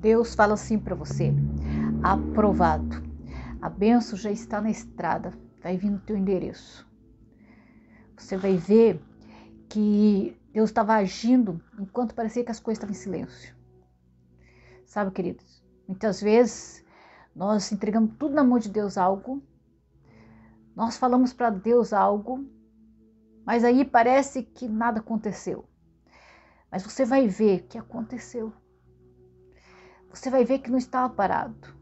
Deus fala assim para você: aprovado. A benção já está na estrada, vai vir no teu endereço. Você vai ver que Deus estava agindo enquanto parecia que as coisas estavam em silêncio. Sabe, queridos, muitas vezes nós entregamos tudo na mão de Deus algo, nós falamos para Deus algo, mas aí parece que nada aconteceu. Mas você vai ver que aconteceu você vai ver que não estava parado.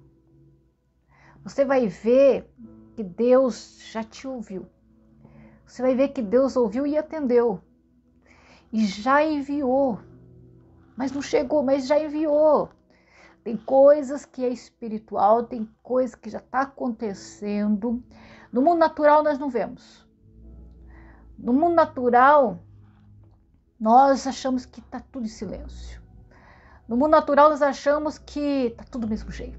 Você vai ver que Deus já te ouviu. Você vai ver que Deus ouviu e atendeu. E já enviou. Mas não chegou, mas já enviou. Tem coisas que é espiritual, tem coisa que já está acontecendo. No mundo natural nós não vemos. No mundo natural, nós achamos que está tudo em silêncio. No mundo natural, nós achamos que tá tudo do mesmo jeito.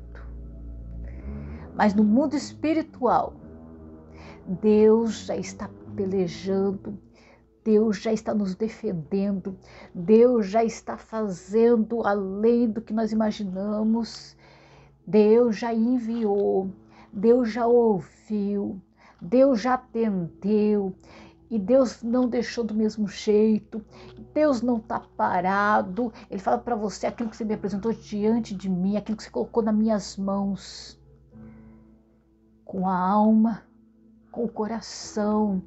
Mas no mundo espiritual, Deus já está pelejando, Deus já está nos defendendo, Deus já está fazendo além do que nós imaginamos, Deus já enviou, Deus já ouviu, Deus já atendeu e Deus não deixou do mesmo jeito, Deus não está parado. Ele fala para você aquilo que você me apresentou diante de mim, aquilo que você colocou nas minhas mãos, com a alma, com o coração,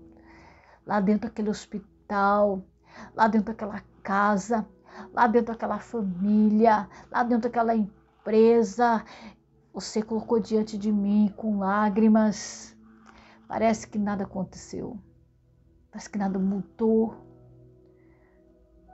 lá dentro daquele hospital, lá dentro daquela casa, lá dentro daquela família, lá dentro daquela empresa. Você colocou diante de mim com lágrimas. Parece que nada aconteceu. Parece que nada mudou.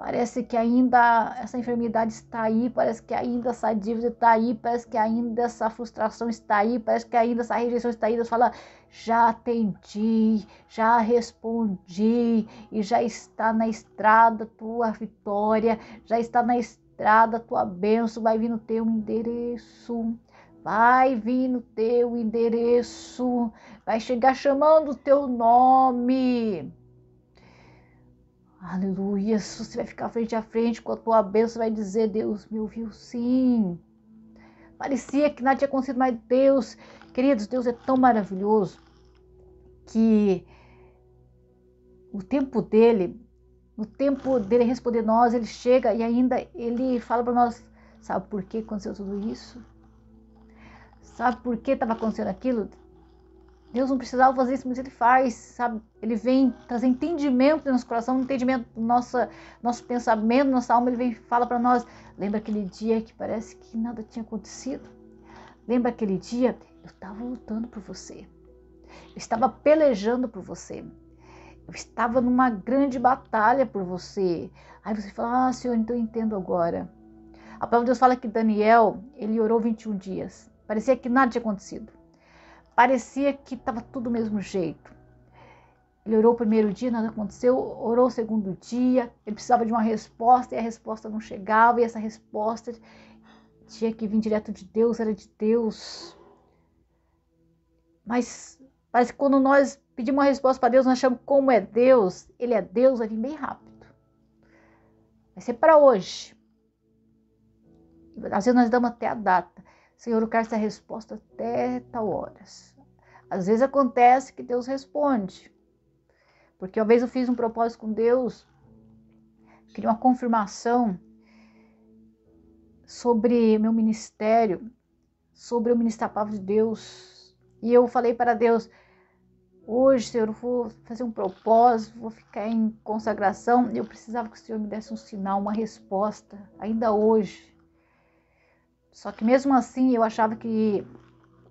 Parece que ainda essa enfermidade está aí, parece que ainda essa dívida está aí, parece que ainda essa frustração está aí, parece que ainda essa rejeição está aí. Deus fala: já atendi, já respondi e já está na estrada tua vitória, já está na estrada tua bênção. Vai vir no teu endereço, vai vir no teu endereço, vai chegar chamando o teu nome Aleluia. Você vai ficar frente a frente com a tua bênção. vai dizer: Deus me ouviu, sim. Parecia que nada tinha acontecido, mas Deus, queridos, Deus é tão maravilhoso que o tempo dele, no tempo dele responder nós, ele chega e ainda ele fala para nós: Sabe por que aconteceu tudo isso? Sabe por que estava acontecendo aquilo? Deus não precisava fazer isso, mas Ele faz, sabe? Ele vem trazer entendimento no nosso coração, entendimento do nosso, nosso pensamento, nossa alma. Ele vem e fala para nós: lembra aquele dia que parece que nada tinha acontecido? Lembra aquele dia? Eu estava lutando por você. Eu estava pelejando por você. Eu estava numa grande batalha por você. Aí você fala: ah, Senhor, então eu entendo agora. A palavra de Deus fala que Daniel, ele orou 21 dias. Parecia que nada tinha acontecido. Parecia que estava tudo do mesmo jeito. Ele orou o primeiro dia, nada aconteceu. Orou o segundo dia, ele precisava de uma resposta e a resposta não chegava. E essa resposta tinha que vir direto de Deus, era de Deus. Mas parece que quando nós pedimos uma resposta para Deus, nós achamos como é Deus. Ele é Deus, vai vir bem rápido. Vai ser para hoje. Às vezes nós damos até a data. Senhor, eu quero essa resposta até tal horas. Às vezes acontece que Deus responde. Porque uma vez eu fiz um propósito com Deus, queria uma confirmação sobre meu ministério, sobre o ministério palavra de Deus. E eu falei para Deus: hoje, Senhor, eu vou fazer um propósito, vou ficar em consagração. Eu precisava que o Senhor me desse um sinal, uma resposta, ainda hoje. Só que mesmo assim eu achava que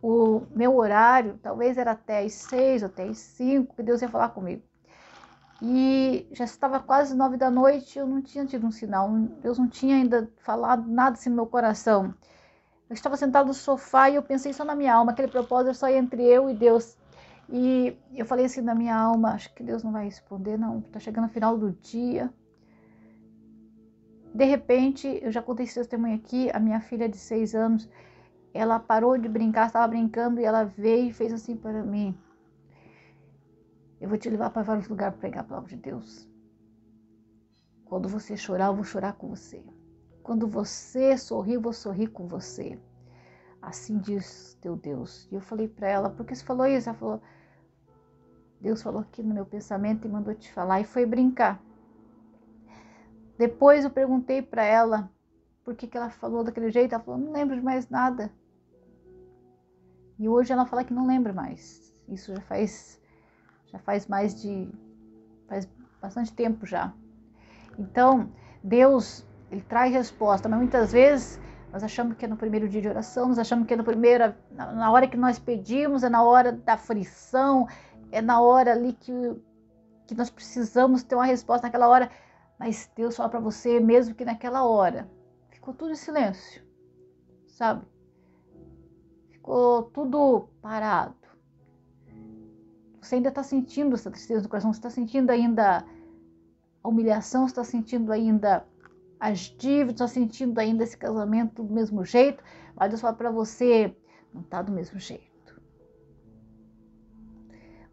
o meu horário talvez era até as seis, até as cinco, que Deus ia falar comigo. E já estava quase nove da noite, eu não tinha tido um sinal, Deus não tinha ainda falado nada assim no meu coração. Eu estava sentado no sofá e eu pensei só na minha alma, aquele propósito só entre eu e Deus. E eu falei assim na minha alma, acho que Deus não vai responder, não, está chegando o final do dia, de repente, eu já contei esse testemunho aqui, a minha filha de seis anos, ela parou de brincar, estava brincando e ela veio e fez assim para mim. Eu vou te levar para vários lugares para pregar a palavra de Deus. Quando você chorar, eu vou chorar com você. Quando você sorrir, eu vou sorrir com você. Assim diz teu Deus. E eu falei para ela, por que você falou isso? Ela falou, Deus falou aqui no meu pensamento e mandou te falar. E foi brincar. Depois eu perguntei para ela por que, que ela falou daquele jeito. Ela falou: não lembro de mais nada. E hoje ela fala que não lembra mais. Isso já faz já faz mais de faz bastante tempo já. Então, Deus, ele traz resposta, mas muitas vezes nós achamos que é no primeiro dia de oração, nós achamos que é no primeiro na hora que nós pedimos, é na hora da aflição, é na hora ali que que nós precisamos ter uma resposta naquela hora mas Deus fala para você mesmo que naquela hora ficou tudo em silêncio, sabe? Ficou tudo parado. Você ainda está sentindo essa tristeza no coração, você está sentindo ainda a humilhação, você está sentindo ainda as dívidas, está sentindo ainda esse casamento do mesmo jeito, mas Deus fala para você, não tá do mesmo jeito.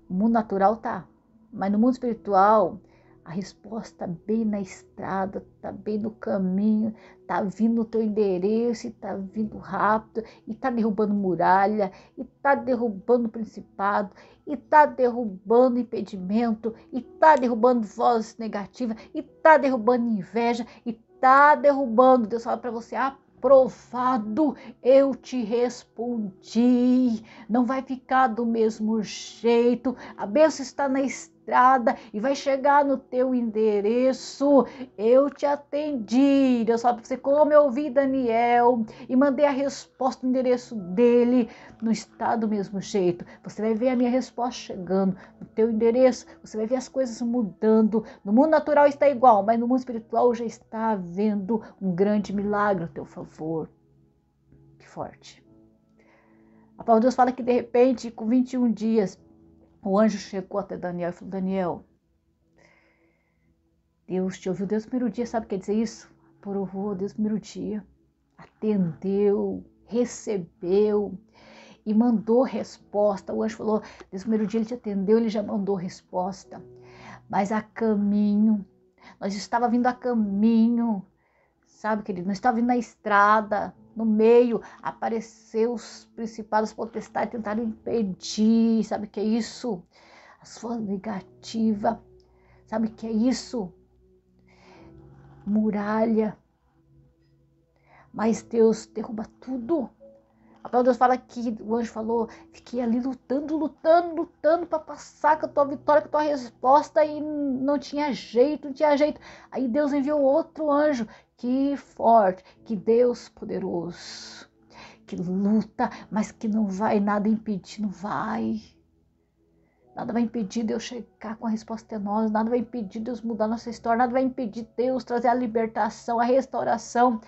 O mundo natural tá, mas no mundo espiritual a resposta está bem na estrada, está bem no caminho, está vindo o teu endereço, está vindo rápido, e está derrubando muralha, e está derrubando principado, e está derrubando impedimento, e está derrubando vozes negativas, e está derrubando inveja, e está derrubando. Deus fala para você, aprovado, eu te respondi. Não vai ficar do mesmo jeito. A bênção está na estrada entrada e vai chegar no teu endereço. Eu te atendi. Deus fala para você como eu ouvi Daniel e mandei a resposta no endereço dele. Não está do mesmo jeito. Você vai ver a minha resposta chegando no teu endereço. Você vai ver as coisas mudando. No mundo natural está igual, mas no mundo espiritual já está havendo um grande milagre a teu favor. Que forte. A palavra de Deus fala que de repente, com 21 dias, o anjo chegou até Daniel e falou: Daniel, Deus te ouviu desde o primeiro dia, sabe o que quer dizer isso? Aprovou desde o primeiro dia, atendeu, recebeu e mandou resposta. O anjo falou: desde o primeiro dia ele te atendeu, ele já mandou resposta. Mas a caminho, nós estava vindo a caminho Sabe, querido, nós estávamos na estrada, no meio, apareceu os principados e tentaram impedir, sabe que é isso? As forças negativa, sabe que é isso? Muralha. Mas Deus derruba tudo. A palavra de Deus fala que o anjo falou, fiquei ali lutando, lutando, lutando para passar com a tua vitória, com a tua resposta e não tinha jeito, não tinha jeito. Aí Deus enviou outro anjo que forte, que Deus poderoso, que luta, mas que não vai nada impedir, não vai. Nada vai impedir Deus chegar com a resposta nós, nada vai impedir Deus mudar nossa história, nada vai impedir Deus trazer a libertação, a restauração.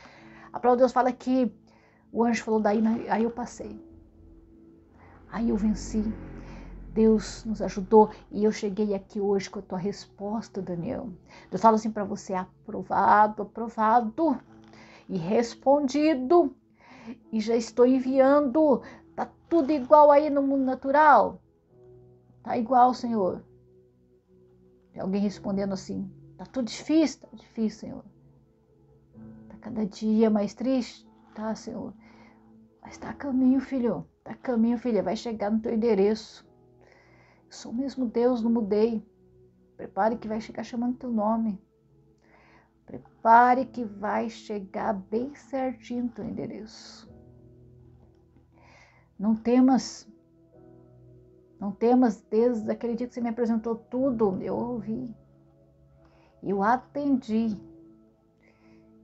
A palavra de Deus fala que o anjo falou daí, né? aí eu passei. Aí eu venci. Deus nos ajudou e eu cheguei aqui hoje com a tua resposta, Daniel. Deus fala assim para você: aprovado, aprovado e respondido. E já estou enviando. Tá tudo igual aí no mundo natural? Tá igual, Senhor. Tem alguém respondendo assim: tá tudo difícil, tá difícil, Senhor. Tá cada dia mais triste, tá, Senhor. Mas tá a caminho, filho. Tá a caminho, filha. Vai chegar no teu endereço. Sou o mesmo Deus, não mudei. Prepare que vai chegar chamando teu nome. Prepare que vai chegar bem certinho teu endereço. Não temas. Não temas, desde aquele dia que você me apresentou tudo, eu ouvi. Eu atendi.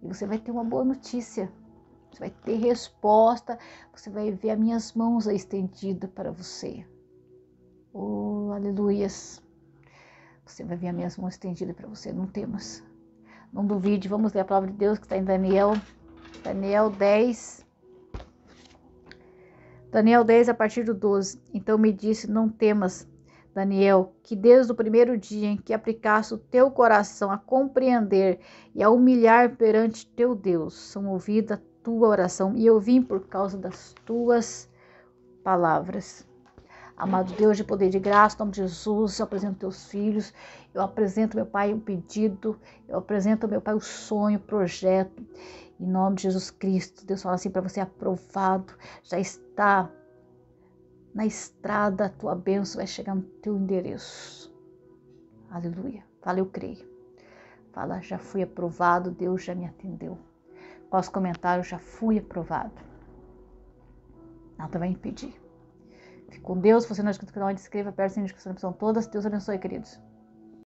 E você vai ter uma boa notícia. Você vai ter resposta. Você vai ver as minhas mãos estendidas para você. Oh, aleluias. Você vai ver a minhas mãos estendida para você, não temas. Não duvide, vamos ler a palavra de Deus que está em Daniel, Daniel 10. Daniel 10, a partir do 12. Então me disse: Não temas, Daniel, que desde o primeiro dia em que aplicaste o teu coração a compreender e a humilhar perante teu Deus, são ouvida tua oração, e eu vim por causa das tuas palavras. Amado Deus de poder e de graça, em nome de Jesus, eu apresento teus filhos, eu apresento, meu Pai, o um pedido, eu apresento, meu Pai, o um sonho, o um projeto. Em nome de Jesus Cristo, Deus fala assim para você: aprovado, já está na estrada, a tua bênção vai chegar no teu endereço. Aleluia. Fala, eu creio. Fala, já fui aprovado, Deus já me atendeu. comentar, eu já fui aprovado. Nada vai impedir. Fique com Deus, você não escrito que não inscreva, peça a inscrição, são todas. Deus abençoe, queridos.